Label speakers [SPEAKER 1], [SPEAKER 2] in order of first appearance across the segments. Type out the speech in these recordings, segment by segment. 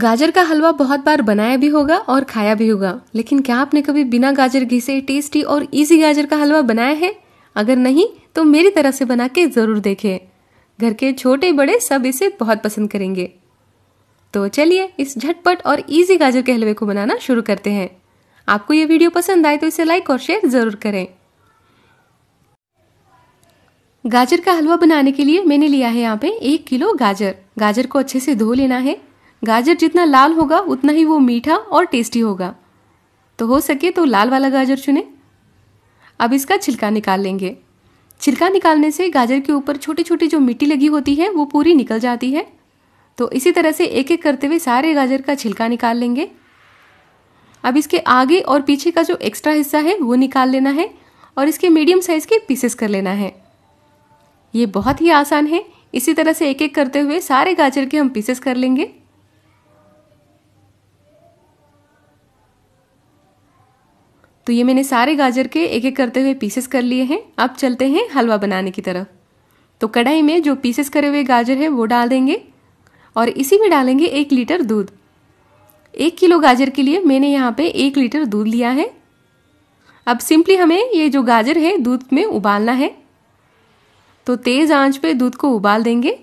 [SPEAKER 1] गाजर का हलवा बहुत बार बनाया भी होगा और खाया भी होगा लेकिन क्या आपने कभी बिना गाजर घी से टेस्टी और इजी गाजर का हलवा बनाया है अगर नहीं तो मेरी तरह से बना के ज़रूर देखें घर के छोटे बड़े सब इसे बहुत पसंद करेंगे तो चलिए इस झटपट और इजी गाजर के हलवे को बनाना शुरू करते हैं आपको ये वीडियो पसंद आए तो इसे लाइक और शेयर ज़रूर करें गाजर का हलवा बनाने के लिए मैंने लिया है यहाँ पे एक किलो गाजर गाजर को अच्छे से धो लेना है गाजर जितना लाल होगा उतना ही वो मीठा और टेस्टी होगा तो हो सके तो लाल वाला गाजर चुने अब इसका छिलका निकाल लेंगे छिलका निकालने से गाजर के ऊपर छोटी छोटी जो मिट्टी लगी होती है वो पूरी निकल जाती है तो इसी तरह से एक एक करते हुए सारे गाजर का छिलका निकाल लेंगे अब इसके आगे और पीछे का जो एक्स्ट्रा हिस्सा है वो निकाल लेना है और इसके मीडियम साइज़ के पीसेस कर लेना है ये बहुत ही आसान है इसी तरह से एक एक करते हुए सारे गाजर के हम पीसेस कर लेंगे तो ये मैंने सारे गाजर के एक एक करते हुए पीसेस कर लिए हैं अब चलते हैं हलवा बनाने की तरफ तो कढ़ाई में जो पीसेस करे हुए गाजर है वो डाल देंगे और इसी में डालेंगे एक लीटर दूध एक किलो गाजर के लिए मैंने यहाँ पे एक लीटर दूध लिया है अब सिंपली हमें ये जो गाजर है दूध में उबालना है तो तेज़ आंच पे दूध को उबाल देंगे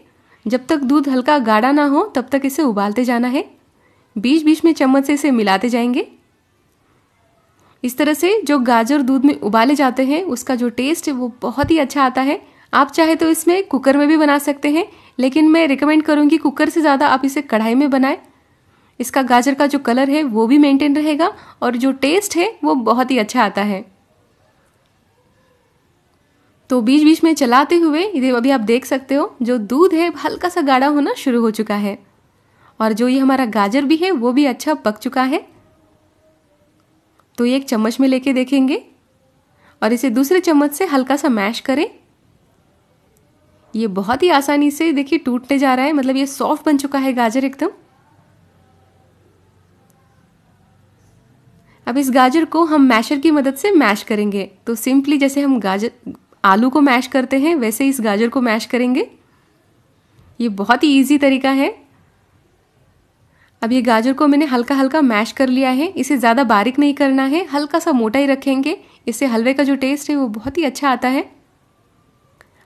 [SPEAKER 1] जब तक दूध हल्का गाढ़ा ना हो तब तक इसे उबालते जाना है बीच बीच में चम्मच से इसे मिलाते जाएंगे इस तरह से जो गाजर दूध में उबाले जाते हैं उसका जो टेस्ट है वो बहुत ही अच्छा आता है आप चाहे तो इसमें कुकर में भी बना सकते हैं लेकिन मैं रिकमेंड करूँगी कुकर से ज़्यादा आप इसे कढ़ाई में बनाएं इसका गाजर का जो कलर है वो भी मेंटेन रहेगा और जो टेस्ट है वो बहुत ही अच्छा आता है तो बीच बीच में चलाते हुए ये अभी आप देख सकते हो जो दूध है हल्का सा गाढ़ा होना शुरू हो चुका है और जो ये हमारा गाजर भी है वो भी अच्छा पक चुका है तो ये एक चम्मच में लेके देखेंगे और इसे दूसरे चम्मच से हल्का सा मैश करें ये बहुत ही आसानी से देखिए टूटने जा रहा है मतलब ये सॉफ्ट बन चुका है गाजर एकदम अब इस गाजर को हम मैशर की मदद से मैश करेंगे तो सिंपली जैसे हम गाजर आलू को मैश करते हैं वैसे इस गाजर को मैश करेंगे ये बहुत ही ईजी तरीका है अब ये गाजर को मैंने हल्का हल्का मैश कर लिया है इसे ज़्यादा बारीक नहीं करना है हल्का सा मोटा ही रखेंगे इससे हलवे का जो टेस्ट है वो बहुत ही अच्छा आता है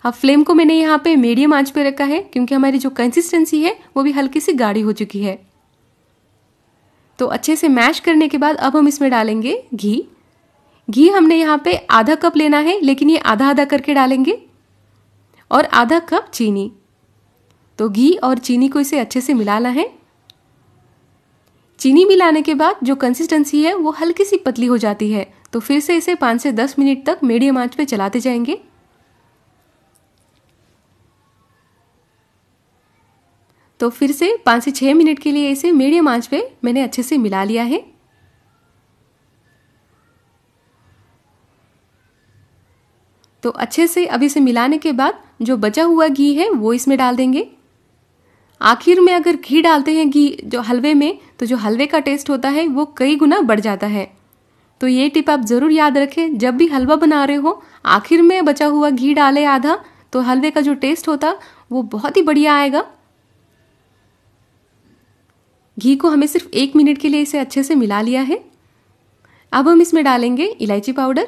[SPEAKER 1] अब फ्लेम को मैंने यहाँ पे मीडियम आंच पे रखा है क्योंकि हमारी जो कंसिस्टेंसी है वो भी हल्की सी गाढ़ी हो चुकी है तो अच्छे से मैश करने के बाद अब हम इसमें डालेंगे घी घी हमने यहाँ पे आधा कप लेना है लेकिन ये आधा आधा करके डालेंगे और आधा कप चीनी तो घी और चीनी को इसे अच्छे से मिलाना है चीनी मिलाने के बाद जो कंसिस्टेंसी है वो हल्की सी पतली हो जाती है तो फिर से इसे पाँच से दस मिनट तक मीडियम आंच पे चलाते जाएंगे तो फिर से पाँच से छः मिनट के लिए इसे मीडियम आंच पे मैंने अच्छे से मिला लिया है तो अच्छे से अब इसे मिलाने के बाद जो बचा हुआ घी है वो इसमें डाल देंगे आखिर में अगर घी डालते हैं घी जो हलवे में तो जो हलवे का टेस्ट होता है वो कई गुना बढ़ जाता है तो ये टिप आप ज़रूर याद रखें जब भी हलवा बना रहे हो आखिर में बचा हुआ घी डालें आधा तो हलवे का जो टेस्ट होता वो बहुत ही बढ़िया आएगा घी को हमें सिर्फ एक मिनट के लिए इसे अच्छे से मिला लिया है अब हम इसमें डालेंगे इलायची पाउडर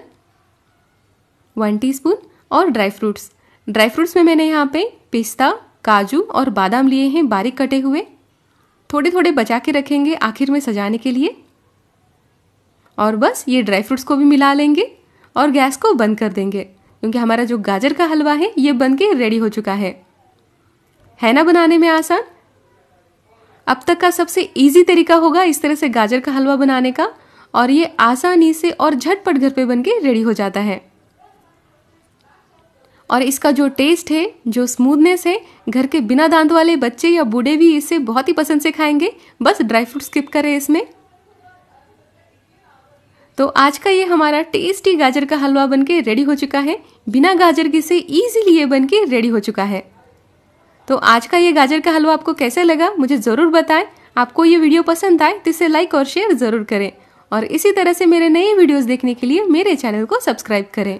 [SPEAKER 1] वन टीस्पून और ड्राई फ्रूट्स ड्राई फ्रूट्स में मैंने यहाँ पे पिस्ता काजू और बादाम लिए हैं बारीक कटे हुए थोड़े थोड़े बचा के रखेंगे आखिर में सजाने के लिए और बस ये ड्राई फ्रूट्स को भी मिला लेंगे और गैस को बंद कर देंगे क्योंकि हमारा जो गाजर का हलवा है ये बन के रेडी हो चुका है है ना बनाने में आसान अब तक का सबसे इजी तरीका होगा इस तरह से गाजर का हलवा बनाने का और ये आसानी से और झटपट घर पे बन के रेडी हो जाता है और इसका जो टेस्ट है जो स्मूथनेस है घर के बिना दांत वाले बच्चे या बूढ़े भी इसे बहुत ही पसंद से खाएंगे बस ड्राई फ्रूट स्किप करें इसमें तो आज का ये हमारा टेस्टी गाजर का हलवा बनके रेडी हो चुका है बिना गाजर के से ईजिली ये बनके रेडी हो चुका है तो आज का ये गाजर का हलवा आपको कैसा लगा मुझे ज़रूर बताएं आपको ये वीडियो पसंद आए तो इसे लाइक और शेयर ज़रूर करें और इसी तरह से मेरे नए वीडियोस देखने के लिए मेरे चैनल को सब्सक्राइब करें